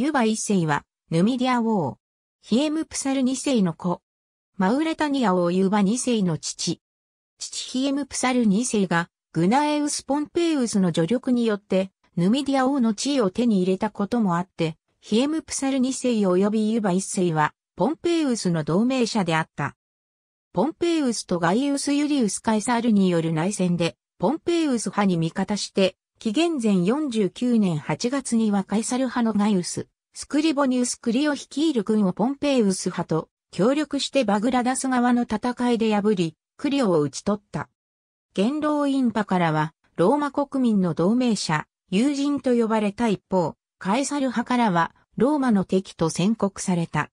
ユバ一世は、ヌミディア王。ヒエムプサル二世の子。マウレタニア王ユバ二世の父。父ヒエムプサル二世が、グナエウス・ポンペイウスの助力によって、ヌミディア王の地位を手に入れたこともあって、ヒエムプサル二世及びユバ一世は、ポンペイウスの同盟者であった。ポンペイウスとガイウス・ユリウス・カイサールによる内戦で、ポンペイウス派に味方して、紀元前49年8月にはカイサル派のガイウス、スクリボニウスクリオ率いる軍をポンペイウス派と協力してバグラダス側の戦いで破り、クリオを討ち取った。元老院派からは、ローマ国民の同盟者、友人と呼ばれた一方、カエサル派からは、ローマの敵と宣告された。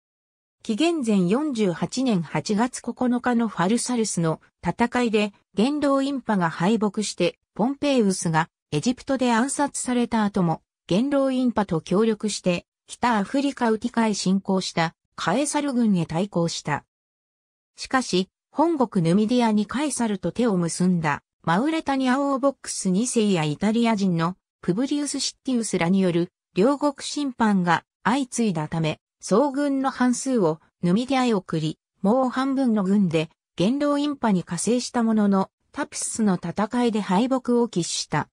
紀元前48年8月9日のファルサルスの戦いで、元老院派が敗北して、ポンペイウスがエジプトで暗殺された後も、元老インパと協力して、北アフリカウティカへ侵攻したカエサル軍へ対抗した。しかし、本国ヌミディアにカエサルと手を結んだマウレタニア王ボックス2世やイタリア人のプブリウス・シッティウスらによる両国審判が相次いだため、総軍の半数をヌミディアへ送り、もう半分の軍で元老インパに加勢したもののタススの戦いで敗北を喫した。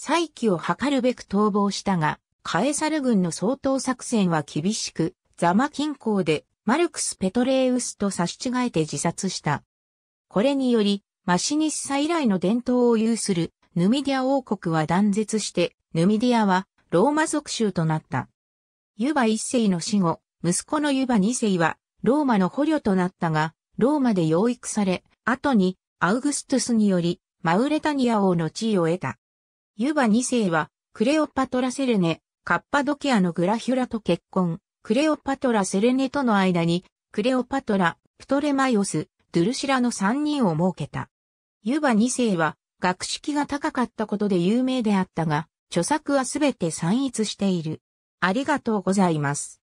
再起を図るべく逃亡したが、カエサル軍の総統作戦は厳しく、ザマ近郊でマルクス・ペトレウスと差し違えて自殺した。これにより、マシニッサ以来の伝統を有するヌミディア王国は断絶して、ヌミディアはローマ属州となった。ユバ一世の死後、息子のユバ二世はローマの捕虜となったが、ローマで養育され、後にアウグストゥスによりマウレタニア王の地位を得た。ユバ2世は、クレオパトラ・セレネ、カッパドキアのグラヒュラと結婚、クレオパトラ・セレネとの間に、クレオパトラ、プトレマイオス、ドゥルシラの3人を設けた。ユバ2世は、学識が高かったことで有名であったが、著作はすべて散逸している。ありがとうございます。